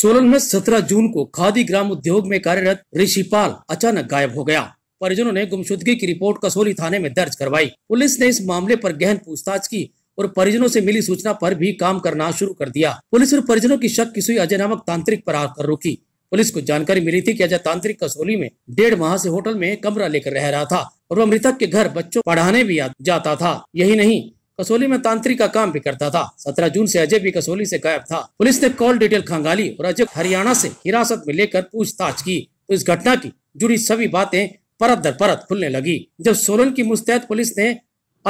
सोलन में 17 जून को खादी ग्राम उद्योग में कार्यरत ऋषिपाल अचानक गायब हो गया परिजनों ने गुमशुदगी की रिपोर्ट कसोली थाने में दर्ज करवाई पुलिस ने इस मामले पर गहन पूछताछ की और परिजनों से मिली सूचना पर भी काम करना शुरू कर दिया पुलिस और परिजनों की शक की सुई अजय नामक तांत्रिक पर आकर रुकी पुलिस को जानकारी मिली थी कि अजय तांत्रिक कसोली में डेढ़ माह से होटल में कमरा लेकर रह रहा था और वह मृतक के घर बच्चों पढ़ाने भी जाता था यही नहीं कसोली में तांत्रिक का काम भी करता था सत्रह जून से अजय भी कसोली से गायब था पुलिस ने कॉल डिटेल खंगाली और अजय हरियाणा से हिरासत में लेकर पूछताछ की तो इस घटना की जुड़ी सभी बातें परत दर परत खुलने लगी जब सोलन की मुस्तैद पुलिस ने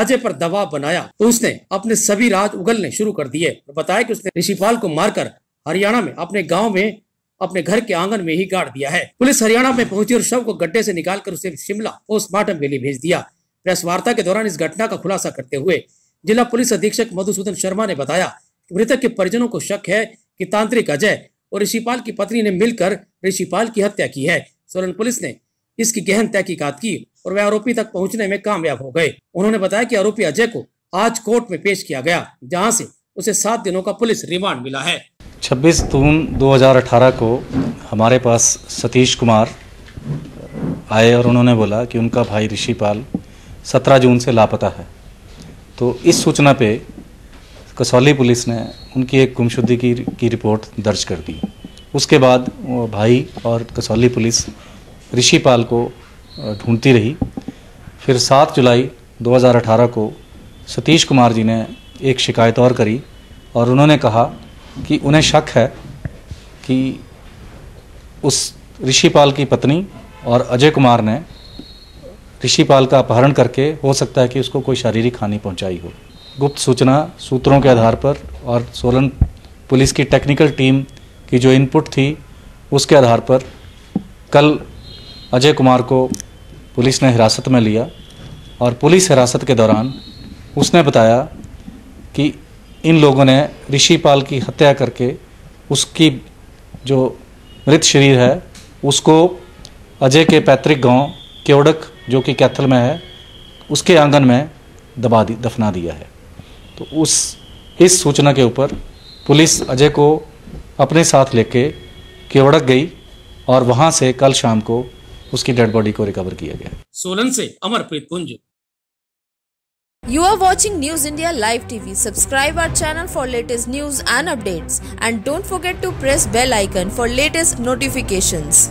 अजय पर दबाव बनाया तो उसने अपने सभी राज उगलने शुरू कर दिए और बताया कि उसने ऋषिपाल को मारकर हरियाणा में अपने गांव में अपने घर के आंगन में ही गाड़ दिया है पुलिस हरियाणा में पहुंची और शव को गड्ढे से निकालकर उसे शिमला पोस्टमार्टम के लिए भेज दिया प्रेस वार्ता के दौरान इस घटना का खुलासा करते हुए जिला पुलिस अधीक्षक मधुसूदन शर्मा ने बताया मृतक के परिजनों को शक है कि तांत्रिक अजय और ऋषिपाल की पत्नी ने मिलकर ऋषिपाल की हत्या की है सोलन पुलिस ने इसकी गहन तहकीकात की और वह आरोपी तक पहुंचने में कामयाब हो गए उन्होंने बताया कि आरोपी अजय को आज कोर्ट में पेश किया गया जहां से उसे सात दिनों का पुलिस रिमांड मिला है 26 जून 2018 को हमारे पास सतीश कुमार आए और उन्होंने बोला कि उनका भाई ऋषिपाल सत्रह जून से लापता है तो इस सूचना पे कसौली पुलिस ने उनकी एक गुमशुदी की की रिपोर्ट दर्ज कर दी उसके बाद भाई और कसौली पुलिस ऋषिपाल को ढूंढती रही फिर 7 जुलाई 2018 को सतीश कुमार जी ने एक शिकायत और करी और उन्होंने कहा कि उन्हें शक है कि उस ऋषिपाल की पत्नी और अजय कुमार ने ऋषिपाल का अपहरण करके हो सकता है कि उसको कोई शारीरिक हानि पहुंचाई हो गुप्त सूचना सूत्रों के आधार पर और सोलन पुलिस की टेक्निकल टीम की जो इनपुट थी उसके आधार पर कल अजय कुमार को पुलिस ने हिरासत में लिया और पुलिस हिरासत के दौरान उसने बताया कि इन लोगों ने ऋषिपाल की हत्या करके उसकी जो मृत शरीर है उसको अजय के पैतृक गांव केवड़क जो कि कैथल में है उसके आंगन में दबा दी दफना दिया है तो उस इस सूचना के ऊपर पुलिस अजय को अपने साथ लेके केवड़क गई और वहां से कल शाम को उसकी डेड बॉडी को रिकवर किया गया सोलन से अमरप्रीत पुंज You are watching News India Live TV. Subscribe our channel for latest news and updates and don't forget to press bell icon for latest notifications.